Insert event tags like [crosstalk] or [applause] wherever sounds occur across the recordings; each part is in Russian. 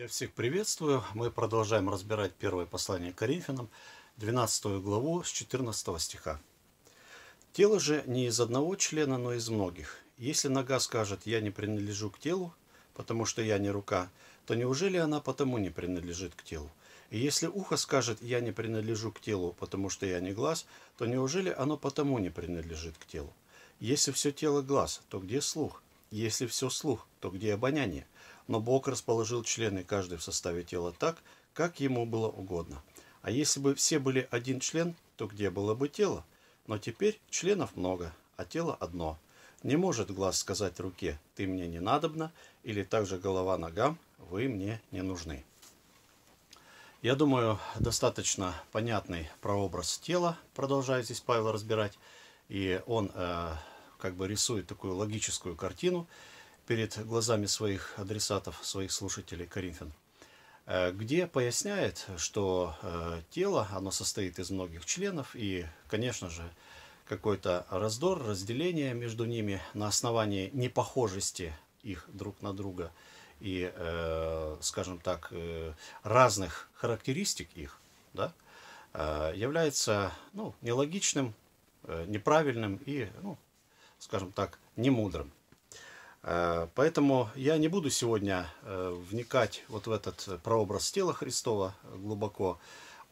Я всех приветствую. Мы продолжаем разбирать первое послание Коринфянам, 12 главу с 14 стиха. «Тело же не из одного члена, но из многих. Если нога скажет «я не принадлежу к телу, потому что я не рука», то неужели она потому не принадлежит к телу? И если ухо скажет «я не принадлежу к телу, потому что я не глаз», то неужели оно потому не принадлежит к телу? Если все тело глаз, то где слух? Если все слух, то где обоняние?» – но Бог расположил члены каждый в составе тела так, как ему было угодно. А если бы все были один член, то где было бы тело? Но теперь членов много, а тело одно. Не может глаз сказать руке «ты мне не надобна» или также голова ногам «вы мне не нужны». Я думаю, достаточно понятный прообраз тела, продолжая здесь Павел разбирать, и он э, как бы рисует такую логическую картину – перед глазами своих адресатов, своих слушателей Коринфян, э, где поясняет, что э, тело, оно состоит из многих членов, и, конечно же, какой-то раздор, разделение между ними на основании непохожести их друг на друга и, э, скажем так, разных характеристик их, да, является ну, нелогичным, э, неправильным и, ну, скажем так, немудрым. Э, поэтому я не буду сегодня э, вникать вот в этот э, прообраз тела Христова глубоко.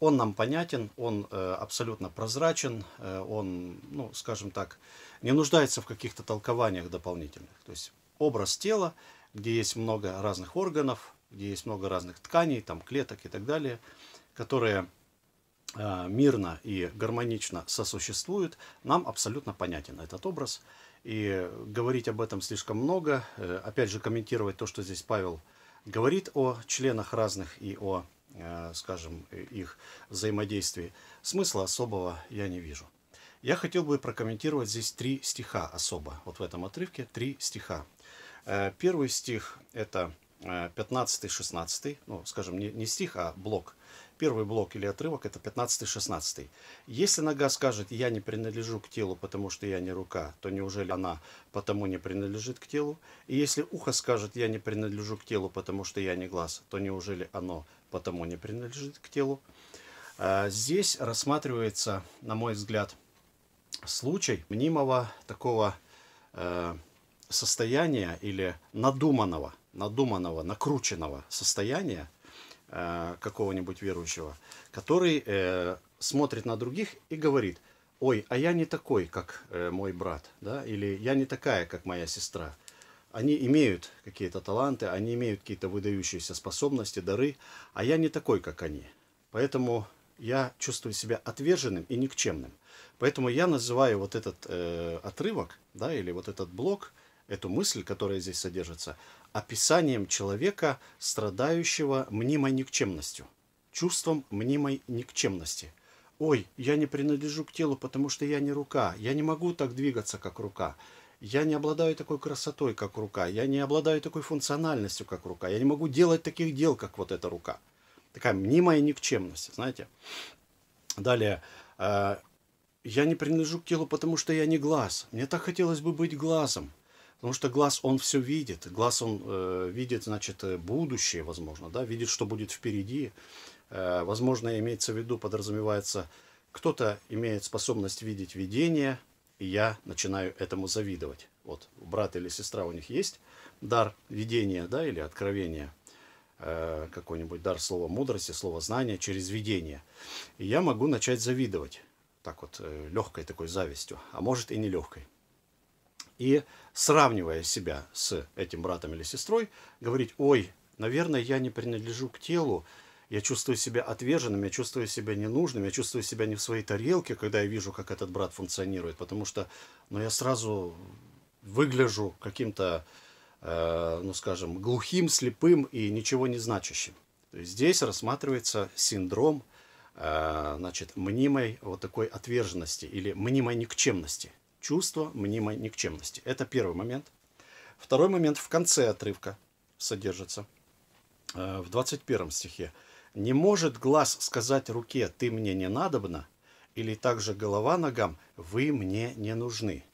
Он нам понятен, он абсолютно прозрачен, он, ну, скажем так, не нуждается в каких-то толкованиях дополнительных. То есть образ тела, где есть много разных органов, где есть много разных тканей, там клеток и так далее, которые мирно и гармонично сосуществуют, нам абсолютно понятен этот образ. И говорить об этом слишком много, э, опять же, комментировать то, что здесь Павел говорит о членах разных и о, э, скажем, э, их взаимодействии, смысла особого я не вижу. Я хотел бы прокомментировать здесь три стиха особо, вот в этом отрывке три стиха. Первый стих – это 15-16, э, ну, скажем, не, не стих, а блок. Первый блок или отрывок – это 15-16. Если нога скажет «я не принадлежу к телу, потому что я не рука», то неужели она потому не принадлежит к телу? И если ухо скажет «я не принадлежу к телу, потому что я не глаз», то неужели оно потому не принадлежит к телу? Э, здесь рассматривается, на мой взгляд, случай мнимого такого э, состояния или надуманного надуманного, накрученного состояния э, какого-нибудь верующего, который э, смотрит на других и говорит, ой, а я не такой, как э, мой брат, да, или я не такая, как моя сестра. Они имеют какие-то таланты, они имеют какие-то выдающиеся способности, дары, а я не такой, как они. Поэтому я чувствую себя отверженным и никчемным. Поэтому я называю вот этот э, отрывок, да, или вот этот блок, эту мысль, которая здесь содержится – описанием человека, страдающего мнимой никчемностью, чувством мнимой никчемности. «Ой, я не принадлежу к телу, потому что я не рука, я не могу так двигаться, как рука, я не обладаю такой красотой, как рука, я не обладаю такой функциональностью, как рука, я не могу делать таких дел, как вот эта рука». Такая мнимая никчемность, знаете. Далее, э, я не принадлежу к телу, потому что я не глаз. Мне так хотелось бы быть глазом. Потому что глаз, он все видит. Глаз, он э, видит, значит, э, будущее, возможно, да, видит, что будет впереди. Э, возможно, имеется в виду, подразумевается, кто-то имеет способность видеть видение, и я начинаю этому завидовать. Вот брат или сестра у них есть дар видения, да, или откровения, э, какой-нибудь дар слова мудрости, слова знания через видение. И я могу начать завидовать, так вот, э, легкой такой завистью, а может и нелегкой и сравнивая себя с этим братом или сестрой, говорить, ой, наверное, я не принадлежу к телу, я чувствую себя отверженным, я чувствую себя ненужным, я чувствую себя не в своей тарелке, когда я вижу, как этот брат функционирует, потому что ну, я сразу выгляжу каким-то, э, ну скажем, глухим, слепым и ничего не значащим. То есть здесь рассматривается синдром э, значит, мнимой вот такой отверженности или мнимой никчемности чувство мнимой никчемности. Это первый момент. Второй момент в конце отрывка содержится, э, в 21 стихе. «Не может глаз сказать руке, ты мне не надобна, или также голова ногам, вы мне не нужны».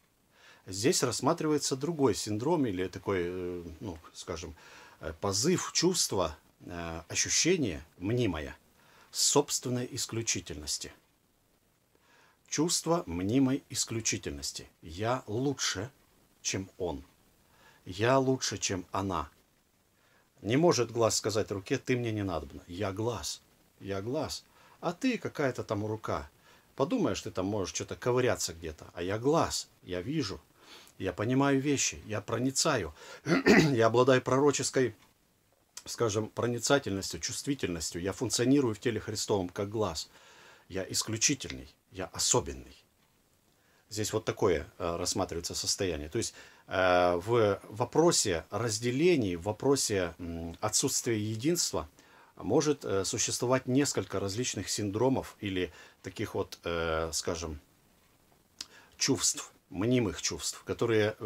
Здесь рассматривается другой синдром или такой, э, ну, скажем, э, позыв, чувство, э, ощущение мнимое собственной исключительности – Чувство мнимой исключительности. Я лучше, чем он. Я лучше, чем она. Не может глаз сказать руке, ты мне не надобна. Я глаз. Я глаз. А ты какая-то там рука. Подумаешь, ты там можешь что-то ковыряться где-то. А я глаз. Я вижу. Я понимаю вещи. Я проницаю. [clears throat] я обладаю пророческой скажем, проницательностью, чувствительностью. Я функционирую в теле Христовом как глаз. Я исключительный я особенный. Здесь вот такое э, рассматривается состояние. То есть э, в вопросе разделений, в вопросе отсутствия единства может э, существовать несколько различных синдромов или таких вот, скажем, чувств, мнимых чувств, которые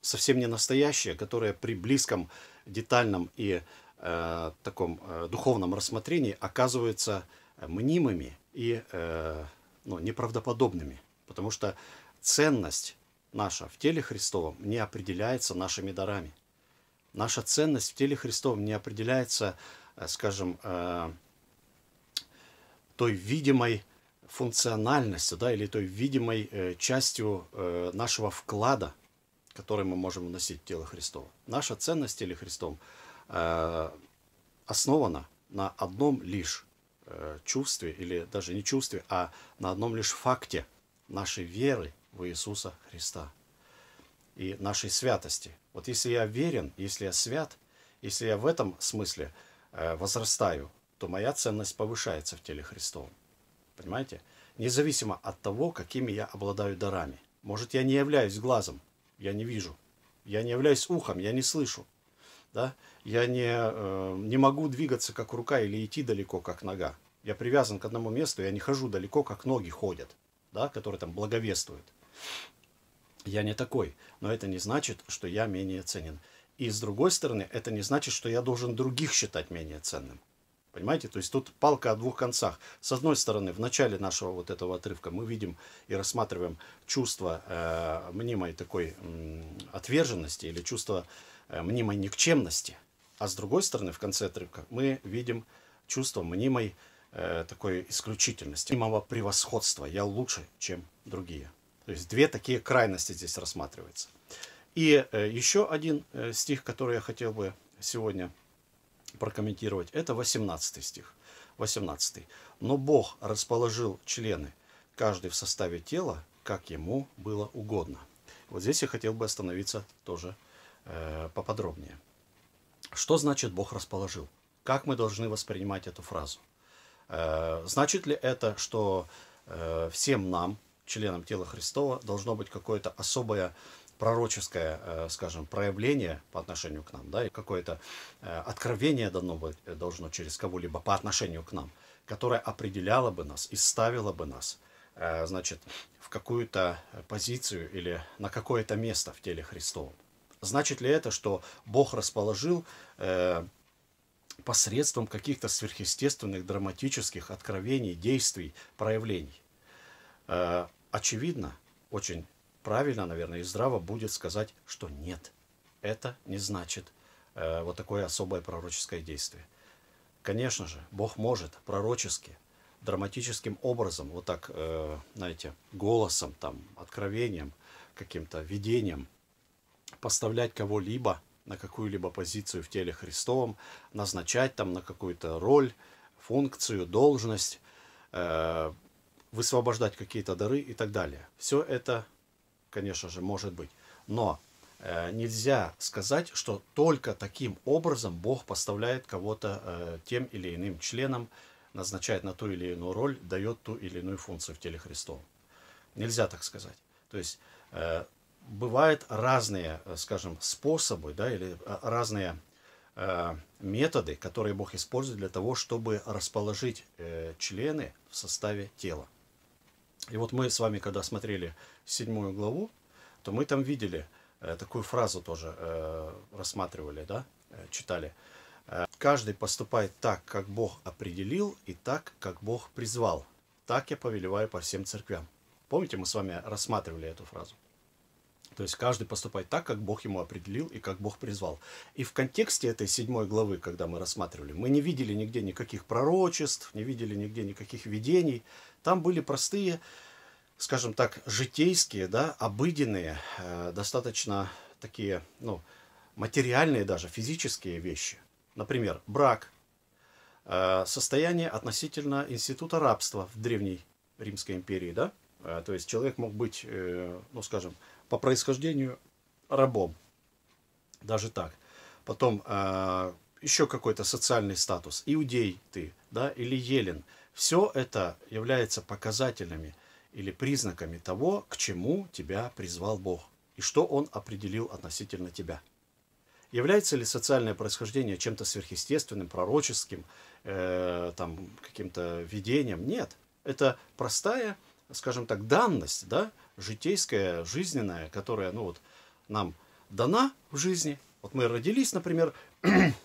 совсем не настоящие, которые при близком, детальном и таком духовном рассмотрении оказываются мнимыми и э, ну, неправдоподобными, потому что ценность наша в теле Христовом не определяется нашими дарами. Наша ценность в теле Христовом не определяется, э, скажем, э, той видимой функциональностью, да, или той видимой э, частью нашего вклада, который мы можем вносить в тело Христова. Наша ценность в теле Христовом основана на одном лишь Э, чувстве, или даже не чувстве, а на одном лишь факте нашей веры в Иисуса Христа и нашей святости. Вот если я верен, если я свят, если я в этом смысле э, возрастаю, то моя ценность повышается в теле Христовом. Понимаете? Независимо от того, какими я обладаю дарами. Может, я не являюсь глазом, я не вижу. Я не являюсь ухом, я не слышу да, я не, э, не могу двигаться как рука или идти далеко как нога. Я привязан к одному месту, я не хожу далеко, как ноги ходят, да, которые там благовествуют. Я не такой, но это не значит, что я менее ценен. И с другой стороны, это не значит, что я должен других считать менее ценным. Понимаете? То есть тут палка о двух концах. С одной стороны, в начале нашего вот этого отрывка мы видим и рассматриваем чувство э, мнимой такой э, отверженности или чувство Э, мнимой никчемности, а с другой стороны, в конце отрывка, мы видим чувство мнимой э, такой исключительности, мнимого превосходства. Я лучше, чем другие. То есть две такие крайности здесь рассматриваются. И э, еще один э, стих, который я хотел бы сегодня прокомментировать, это 18 стих. 18. «Но Бог расположил члены, каждый в составе тела, как ему было угодно». Вот здесь я хотел бы остановиться тоже Э, поподробнее. Что значит Бог расположил? Как мы должны воспринимать эту фразу? Э, значит ли это, что э, всем нам, членам тела Христова, должно быть какое-то особое пророческое, скажем, проявление по отношению к нам, да, и какое-то откровение дано быть, должно через кого-либо по отношению к нам, которое определяло бы нас и ставило бы нас, значит, в какую-то позицию или на какое-то место в теле Христовом. Значит ли это, что Бог расположил э, посредством каких-то сверхъестественных, драматических откровений, действий, проявлений? Э, очевидно, очень правильно, наверное, и здраво будет сказать, что нет. Это не значит э, вот такое особое пророческое действие. Конечно же, Бог может пророчески, драматическим образом, вот так, э, знаете, голосом, там, откровением, каким-то видением – поставлять кого-либо на какую-либо позицию в теле Христовом, назначать там на какую-то роль, функцию, должность, э, высвобождать какие-то дары и так далее. Все это, конечно же, может быть. Но э, нельзя сказать, что только таким образом Бог поставляет кого-то э, тем или иным членом, назначает на ту или иную роль, дает ту или иную функцию в теле Христовом. Нельзя так сказать. То есть э, бывают разные, э, скажем, способы, да, или э, разные э, методы, которые Бог использует для того, чтобы расположить э, члены в составе тела. И вот мы с вами, когда смотрели седьмую главу, то мы там видели э, такую фразу тоже э, рассматривали, да, э, читали. Э, Каждый поступает так, как Бог определил, и так, как Бог призвал. Так я повелеваю по всем церквям. Помните, мы с вами рассматривали эту фразу? То есть каждый поступает так, как Бог ему определил и как Бог призвал. И в контексте этой седьмой главы, когда мы рассматривали, мы не видели нигде никаких пророчеств, не видели нигде никаких видений. Там были простые, скажем так, житейские, да, обыденные, э, достаточно такие, ну, материальные даже, физические вещи. Например, брак, э, состояние относительно института рабства в Древней Римской империи, да, э, то есть человек мог быть, э, ну, скажем, по происхождению рабом. Даже так. Потом э, еще какой-то социальный статус. Иудей ты, да, или елен. Все это является показателями или признаками того, к чему тебя призвал Бог и что Он определил относительно тебя. Является ли социальное происхождение чем-то сверхъестественным, пророческим, э, там, каким-то видением? Нет. Это простая, скажем так, данность, да, житейская, жизненная, которая ну, вот, нам дана в жизни. Вот мы родились, например,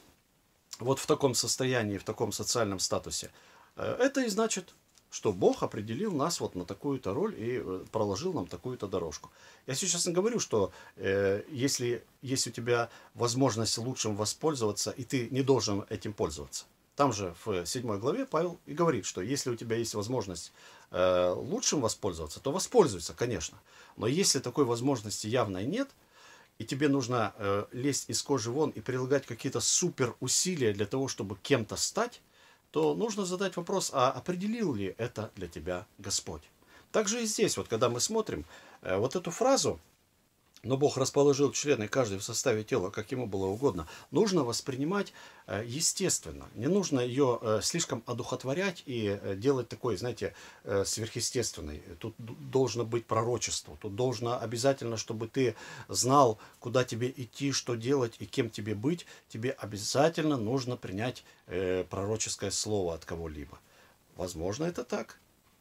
[clears throat] вот в таком состоянии, в таком социальном статусе. Э, это и значит, что Бог определил нас вот на такую-то роль и э, проложил нам такую-то дорожку. Я сейчас не говорю, что э, если есть у тебя возможность лучшим воспользоваться, и ты не должен этим пользоваться. Там же в 7 главе Павел и говорит, что если у тебя есть возможность э, лучшим воспользоваться, то воспользуйся, конечно. Но если такой возможности явной нет, и тебе нужно э, лезть из кожи вон и прилагать какие-то супер усилия для того, чтобы кем-то стать, то нужно задать вопрос, а определил ли это для тебя Господь? Также и здесь, вот когда мы смотрим э, вот эту фразу – но Бог расположил члены каждый в составе тела, как ему было угодно, нужно воспринимать э, естественно. Не нужно ее э, слишком одухотворять и э, делать такой, знаете, сверхъестественной. Тут должно быть пророчество, тут должно обязательно, чтобы ты знал, куда тебе идти, что делать и кем тебе быть. Тебе обязательно нужно принять пророческое слово от кого-либо. Возможно, это так.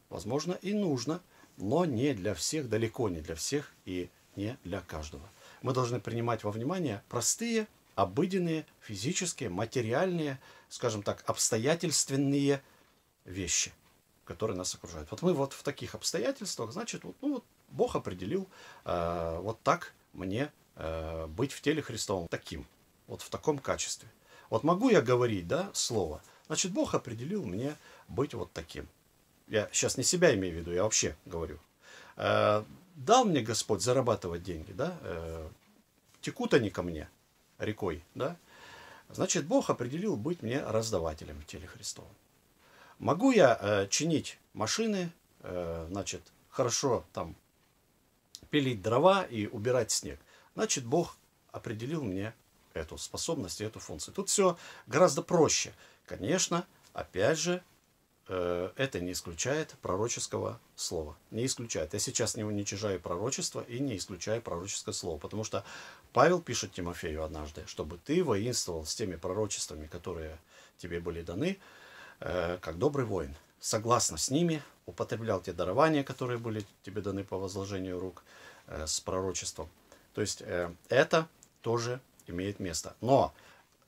Возможно, и нужно. Но не для всех, далеко не для всех. И не для каждого. Мы должны принимать во внимание простые, обыденные, физические, материальные, скажем так, обстоятельственные вещи, которые нас окружают. Вот мы вот в таких обстоятельствах, значит, вот, ну вот Бог определил э, вот так мне э, быть в теле Христовом, таким, вот в таком качестве. Вот могу я говорить, да, слово, значит, Бог определил мне быть вот таким. Я сейчас не себя имею в виду, я вообще говорю. Э, дал мне Господь зарабатывать деньги, да, э, текут они ко мне рекой, да, значит, Бог определил быть мне раздавателем в теле Христовом. Могу я э, чинить машины, э, значит, хорошо там пилить дрова и убирать снег. Значит, Бог определил мне эту способность эту функцию. Тут все гораздо проще. Конечно, опять же, э, это не исключает пророческого слово. Не исключает. Я сейчас не уничижаю пророчество и не исключаю пророческое слово. Потому что Павел пишет Тимофею однажды, чтобы ты воинствовал с теми пророчествами, которые тебе были даны, э, как добрый воин. Согласно с ними, употреблял те дарования, которые были тебе даны по возложению рук э, с пророчеством. То есть э, это тоже имеет место. Но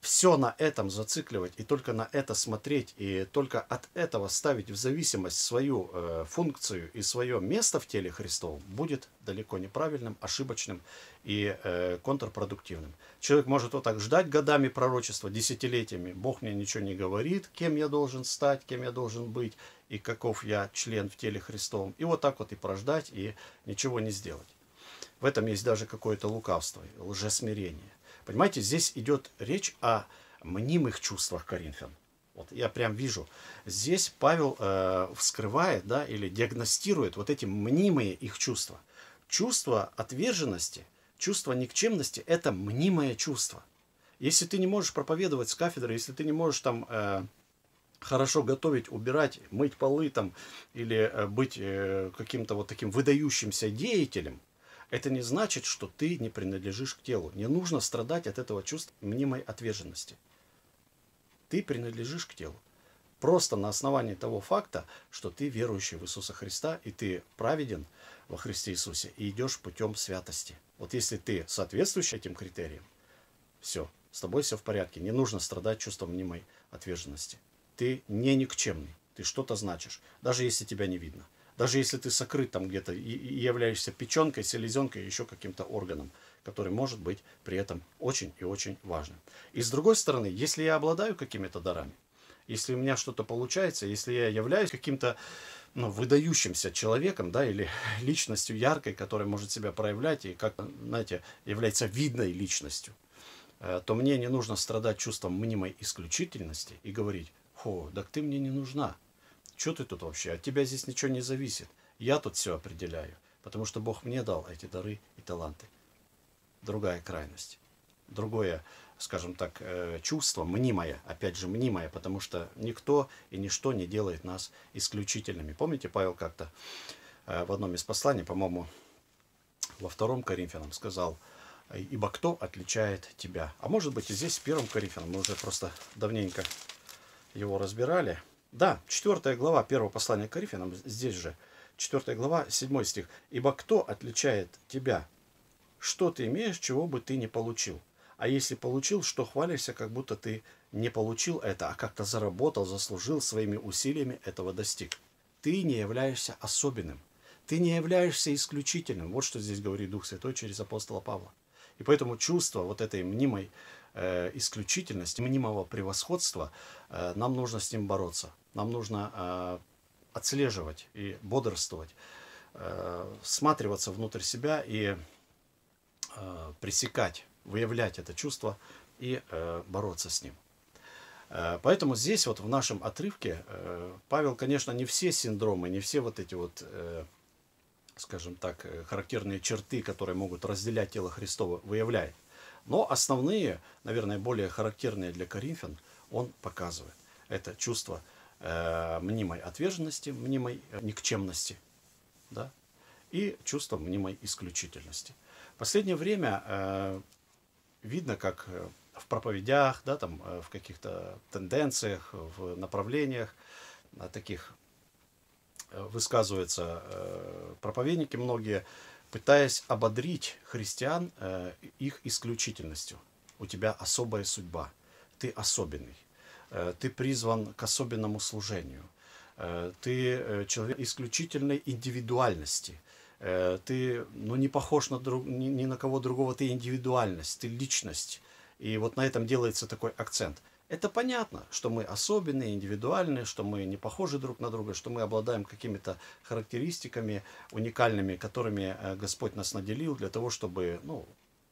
все на этом зацикливать и только на это смотреть и только от этого ставить в зависимость свою э, функцию и свое место в теле Христовом будет далеко неправильным, ошибочным и э, контрпродуктивным. Человек может вот так ждать годами пророчества, десятилетиями. Бог мне ничего не говорит, кем я должен стать, кем я должен быть и каков я член в теле Христовом. И вот так вот и прождать и ничего не сделать. В этом есть даже какое-то лукавство, лжесмирение. Понимаете, здесь идет речь о мнимых чувствах Коринфян. Вот я прям вижу. Здесь Павел э, вскрывает, да, или диагностирует вот эти мнимые их чувства. Чувство отверженности, чувство никчемности – это мнимое чувство. Если ты не можешь проповедовать с кафедры, если ты не можешь там э, хорошо готовить, убирать, мыть полы там, или э, быть э, каким-то вот таким выдающимся деятелем – это не значит, что ты не принадлежишь к телу. Не нужно страдать от этого чувства мнимой отверженности. Ты принадлежишь к телу. Просто на основании того факта, что ты верующий в Иисуса Христа, и ты праведен во Христе Иисусе, и идешь путем святости. Вот если ты соответствуешь этим критериям, все, с тобой все в порядке. Не нужно страдать чувством мнимой отверженности. Ты не никчемный, ты что-то значишь, даже если тебя не видно. Даже если ты сокрыт там где-то и являешься печенкой, селезенкой, еще каким-то органом, который может быть при этом очень и очень важным. И с другой стороны, если я обладаю какими-то дарами, если у меня что-то получается, если я являюсь каким-то ну, выдающимся человеком, да, или [laughs] личностью яркой, которая может себя проявлять и как, знаете, является видной личностью, э, то мне не нужно страдать чувством мнимой исключительности и говорить, о, так ты мне не нужна, что ты тут вообще? От тебя здесь ничего не зависит. Я тут все определяю, потому что Бог мне дал эти дары и таланты. Другая крайность. Другое, скажем так, э, чувство, мнимое, опять же, мнимое, потому что никто и ничто не делает нас исключительными. Помните, Павел как-то э, в одном из посланий, по-моему, во втором Коринфянам сказал, «Ибо кто отличает тебя?» А может быть и здесь, в первом Коринфянам, мы уже просто давненько его разбирали – да, 4 глава 1 послания к Коринфянам, здесь же, 4 глава, 7 стих. «Ибо кто отличает тебя? Что ты имеешь, чего бы ты не получил? А если получил, что хвалишься, как будто ты не получил это, а как-то заработал, заслужил, своими усилиями этого достиг. Ты не являешься особенным. Ты не являешься исключительным. Вот что здесь говорит Дух Святой через апостола Павла. И поэтому чувство вот этой мнимой Э, исключительности, мнимого превосходства, э, нам нужно с ним бороться. Нам нужно э, отслеживать и бодрствовать, всматриваться внутрь себя и пресекать, выявлять это чувство и бороться с ним. Поэтому здесь вот в нашем отрывке Павел, конечно, не все синдромы, не все вот эти вот, скажем так, характерные черты, которые могут разделять тело Христова, выявляет. Но основные, наверное, более характерные для коринфян он показывает. Это чувство э, мнимой отверженности, мнимой э, никчемности да? и чувство мнимой исключительности. В последнее время э, видно, как э, в проповедях, да, там, э, в каких-то тенденциях, в направлениях таких высказываются проповедники многие, пытаясь ободрить христиан э, их исключительностью. У тебя особая судьба, ты особенный, э, ты призван к особенному служению, э, ты человек исключительной индивидуальности, ты ну, не похож на друг, ни, ни на кого другого, ты индивидуальность, ты личность. И вот на этом делается такой акцент – это понятно, что мы особенные, индивидуальные, что мы не похожи друг на друга, что мы обладаем какими-то характеристиками уникальными, которыми э, Господь нас наделил для того, чтобы ну,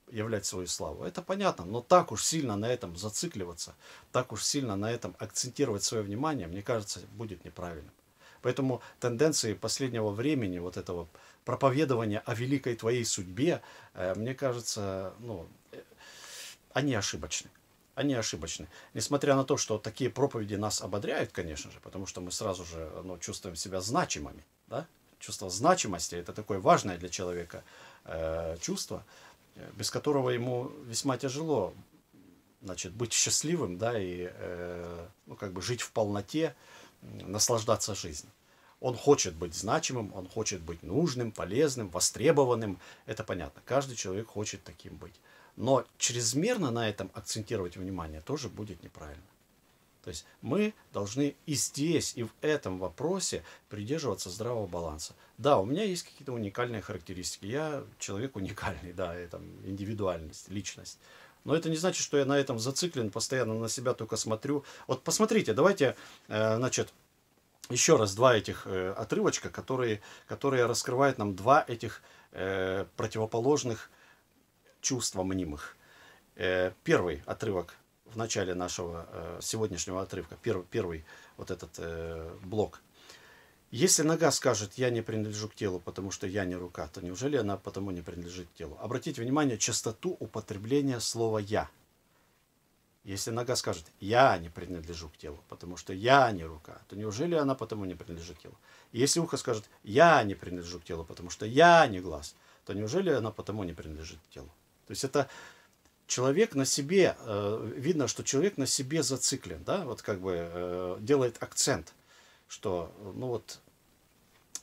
являть свою славу. Это понятно, но так уж сильно на этом зацикливаться, так уж сильно на этом акцентировать свое внимание, мне кажется, будет неправильным. Поэтому тенденции последнего времени, вот этого проповедования о великой твоей судьбе, э, мне кажется, ну, э, они ошибочны они ошибочны. Несмотря на то, что такие проповеди нас ободряют, конечно же, потому что мы сразу же ну, чувствуем себя значимыми. Да? Чувство значимости – это такое важное для человека э, чувство, без которого ему весьма тяжело значит, быть счастливым да, и э, ну, как бы жить в полноте, наслаждаться жизнью. Он хочет быть значимым, он хочет быть нужным, полезным, востребованным. Это понятно. Каждый человек хочет таким быть. Но чрезмерно на этом акцентировать внимание тоже будет неправильно. То есть мы должны и здесь, и в этом вопросе придерживаться здравого баланса. Да, у меня есть какие-то уникальные характеристики. Я человек уникальный, [laughs] да, это индивидуальность, личность. Но это не значит, что я на этом зациклен, постоянно на себя только смотрю. Вот посмотрите, давайте, э, значит, еще раз два этих э, отрывочка, которые, которые раскрывают нам два этих э, противоположных чувства мнимых. Э, первый отрывок в начале нашего э, сегодняшнего отрывка, первый, первый вот этот э, блок. Если нога скажет, я не принадлежу к телу, потому что я не рука, то неужели она потому не принадлежит к телу? Обратите внимание, частоту употребления слова «я». Если нога скажет, я не принадлежу к телу, потому что я не рука, то неужели она потому не принадлежит к телу? Если ухо скажет, я не принадлежу к телу, потому что я не глаз, то неужели она потому не принадлежит к телу? То есть это человек на себе, э, видно, что человек на себе зациклен, да, вот как бы э, делает акцент, что, ну вот,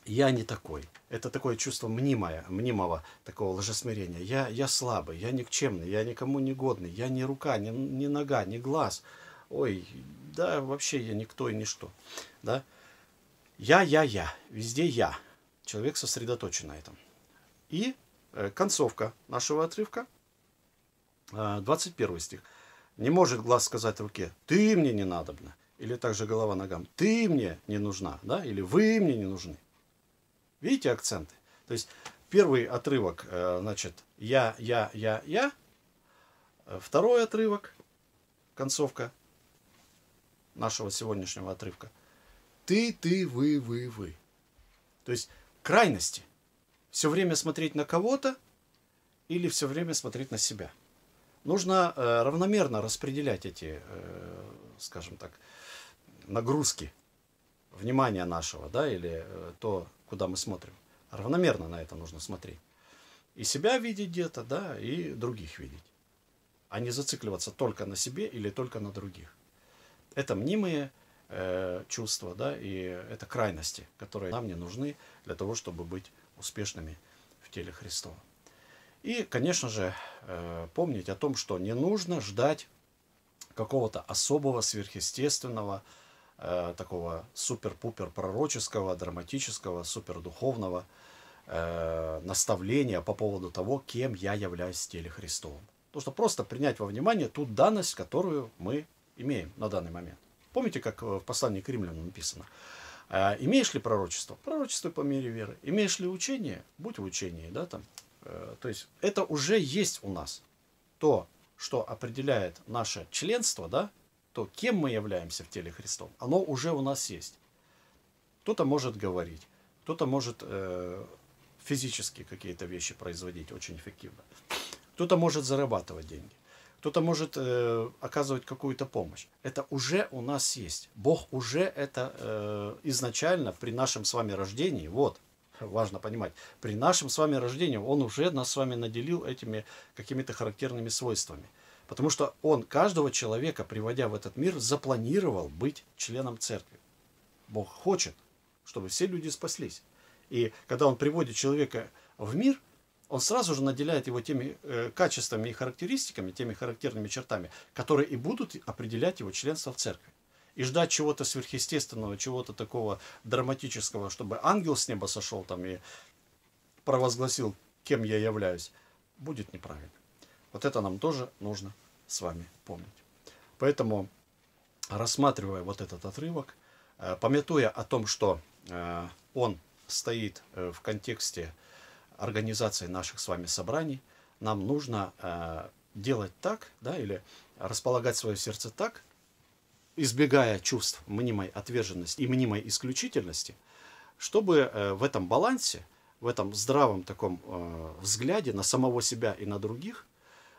я не такой. Это такое чувство мнимое, мнимого такого ложесмирения. Я, я слабый, я никчемный, я никому не годный, я не рука, не, не нога, не глаз. Ой, да вообще я никто и ничто. Да? Я, я, я, везде я. Человек сосредоточен на этом. И э, концовка нашего отрывка – 21 а, стих. Не может глаз сказать руке, ты мне не надобна. Или также голова ногам, ты мне не нужна, да? или вы мне не нужны. Видите акценты? То есть первый отрывок, э, значит, я, я, я, я. Э, второй отрывок, концовка нашего сегодняшнего отрывка. Ты, ты, вы, вы, вы. То есть крайности. Все время смотреть на кого-то или все время смотреть на себя – нужно э, равномерно распределять эти, э, скажем так, нагрузки внимания нашего, да, или э, то, куда мы смотрим. Равномерно на это нужно смотреть. И себя видеть где-то, да, и других видеть. А не зацикливаться только на себе или только на других. Это мнимые чувства, да, и это крайности, которые нам не нужны для того, чтобы быть успешными в теле Христова. И, конечно же, э, помнить о том, что не нужно ждать какого-то особого сверхъестественного, э, такого супер-пупер пророческого, драматического, супердуховного э, наставления по поводу того, кем я являюсь в теле Христовом. Потому что просто принять во внимание ту данность, которую мы имеем на данный момент. Помните, как в послании к римлянам написано? Имеешь ли пророчество? Пророчество по мере веры. Имеешь ли учение? Будь в учении, да, там, Э, то есть это уже есть у нас. То, что определяет наше членство, да, то, кем мы являемся в теле Христом, оно уже у нас есть. Кто-то может говорить, кто-то может э, физически какие-то вещи производить очень эффективно, кто-то может зарабатывать деньги, кто-то может э, оказывать какую-то помощь. Это уже у нас есть. Бог уже это э, изначально при нашем с вами рождении, вот, важно понимать, при нашем с вами рождении он уже нас с вами наделил этими какими-то характерными свойствами. Потому что он каждого человека, приводя в этот мир, запланировал быть членом церкви. Бог хочет, чтобы все люди спаслись. И когда он приводит человека в мир, он сразу же наделяет его теми э, качествами и характеристиками, теми характерными чертами, которые и будут определять его членство в церкви и ждать чего-то сверхъестественного, чего-то такого драматического, чтобы ангел с неба сошел там и провозгласил, кем я являюсь, будет неправильно. Вот это нам тоже нужно с вами помнить. Поэтому, рассматривая вот этот отрывок, э, пометуя о том, что э, он стоит э, в контексте организации наших с вами собраний, нам нужно делать так, да, или располагать свое сердце так, избегая чувств мнимой отверженности и мнимой исключительности, чтобы э, в этом балансе, в этом здравом таком э, взгляде на самого себя и на других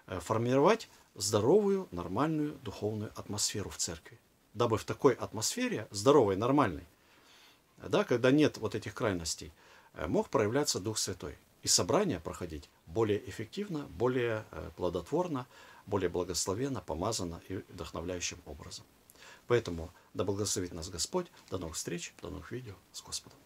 э, формировать здоровую, нормальную духовную атмосферу в церкви. Дабы в такой атмосфере, здоровой, нормальной, да, когда нет вот этих крайностей, мог проявляться Дух Святой. И собрания проходить более эффективно, более плодотворно, более благословенно, помазанно и вдохновляющим образом. Поэтому да благословит нас Господь. До новых встреч, до новых видео с Господом.